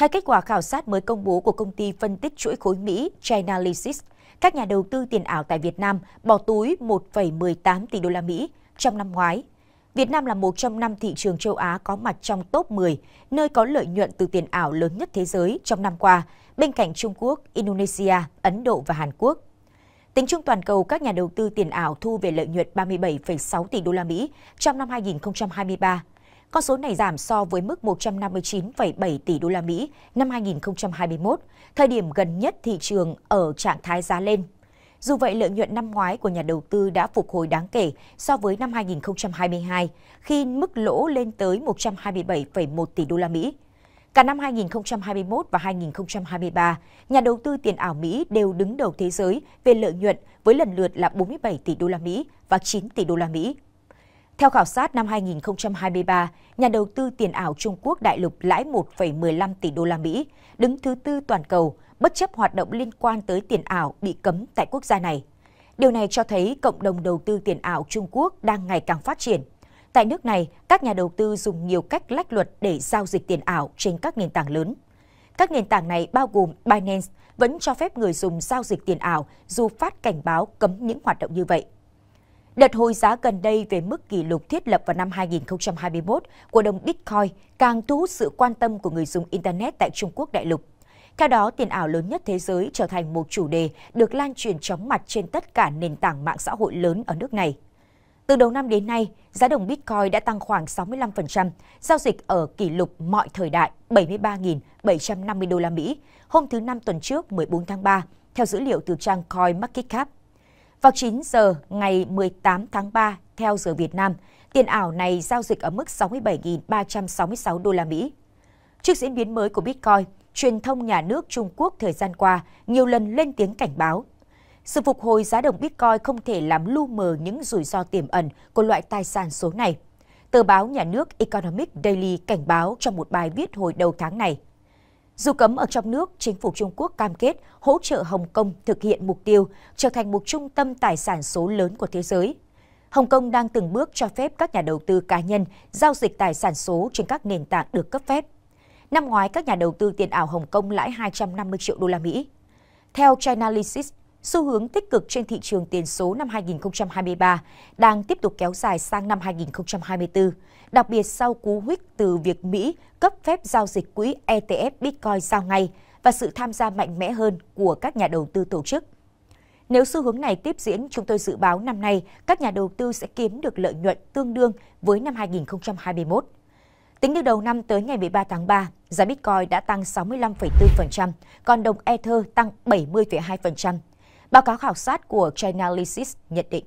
Theo kết quả khảo sát mới công bố của công ty phân tích chuỗi khối Mỹ Chainalysis, các nhà đầu tư tiền ảo tại Việt Nam bỏ túi 1,18 tỷ đô la Mỹ trong năm ngoái. Việt Nam là một trong năm thị trường châu Á có mặt trong top 10, nơi có lợi nhuận từ tiền ảo lớn nhất thế giới trong năm qua, bên cạnh Trung Quốc, Indonesia, Ấn Độ và Hàn Quốc. Tính chung toàn cầu, các nhà đầu tư tiền ảo thu về lợi nhuận 37,6 tỷ đô la Mỹ trong năm 2023, con số này giảm so với mức 159,7 tỷ đô la Mỹ năm 2021, thời điểm gần nhất thị trường ở trạng thái giá lên. Dù vậy, lợi nhuận năm ngoái của nhà đầu tư đã phục hồi đáng kể so với năm 2022, khi mức lỗ lên tới 127,1 tỷ đô la Mỹ. Cả năm 2021 và 2023, nhà đầu tư tiền ảo Mỹ đều đứng đầu thế giới về lợi nhuận với lần lượt là 47 tỷ đô la Mỹ và 9 tỷ đô la Mỹ. Theo khảo sát năm 2023, nhà đầu tư tiền ảo Trung Quốc đại lục lãi 1,15 tỷ đô la Mỹ, đứng thứ tư toàn cầu, bất chấp hoạt động liên quan tới tiền ảo bị cấm tại quốc gia này. Điều này cho thấy cộng đồng đầu tư tiền ảo Trung Quốc đang ngày càng phát triển. Tại nước này, các nhà đầu tư dùng nhiều cách lách luật để giao dịch tiền ảo trên các nền tảng lớn. Các nền tảng này bao gồm Binance vẫn cho phép người dùng giao dịch tiền ảo dù phát cảnh báo cấm những hoạt động như vậy. Đợt hồi giá gần đây về mức kỷ lục thiết lập vào năm 2021 của đồng Bitcoin càng thu hút sự quan tâm của người dùng Internet tại Trung Quốc đại lục. Theo đó, tiền ảo lớn nhất thế giới trở thành một chủ đề được lan truyền chóng mặt trên tất cả nền tảng mạng xã hội lớn ở nước này. Từ đầu năm đến nay, giá đồng Bitcoin đã tăng khoảng 65%, giao dịch ở kỷ lục mọi thời đại 73.750 đô la Mỹ hôm thứ năm tuần trước 14 tháng 3, theo dữ liệu từ trang CoinMarketCap. Vào 9 giờ ngày 18 tháng 3 theo giờ Việt Nam, tiền ảo này giao dịch ở mức 67.366 đô la Mỹ. Trước diễn biến mới của Bitcoin, truyền thông nhà nước Trung Quốc thời gian qua nhiều lần lên tiếng cảnh báo. Sự phục hồi giá đồng Bitcoin không thể làm lu mờ những rủi ro tiềm ẩn của loại tài sản số này. Tờ báo nhà nước Economic Daily cảnh báo trong một bài viết hồi đầu tháng này – dù cấm ở trong nước, chính phủ Trung Quốc cam kết hỗ trợ Hồng Kông thực hiện mục tiêu trở thành một trung tâm tài sản số lớn của thế giới. Hồng Kông đang từng bước cho phép các nhà đầu tư cá nhân giao dịch tài sản số trên các nền tảng được cấp phép. Năm ngoái, các nhà đầu tư tiền ảo Hồng Kông lãi 250 triệu đô la Mỹ. Theo Chinalysis, Xu hướng tích cực trên thị trường tiền số năm 2023 đang tiếp tục kéo dài sang năm 2024, đặc biệt sau cú huyết từ việc Mỹ cấp phép giao dịch quỹ ETF Bitcoin giao ngay và sự tham gia mạnh mẽ hơn của các nhà đầu tư tổ chức. Nếu xu hướng này tiếp diễn, chúng tôi dự báo năm nay các nhà đầu tư sẽ kiếm được lợi nhuận tương đương với năm 2021. Tính từ đầu năm tới ngày 13 tháng 3, giá Bitcoin đã tăng 65,4%, còn đồng Ether tăng 70,2%. Báo cáo khảo sát của Chainalysis nhận định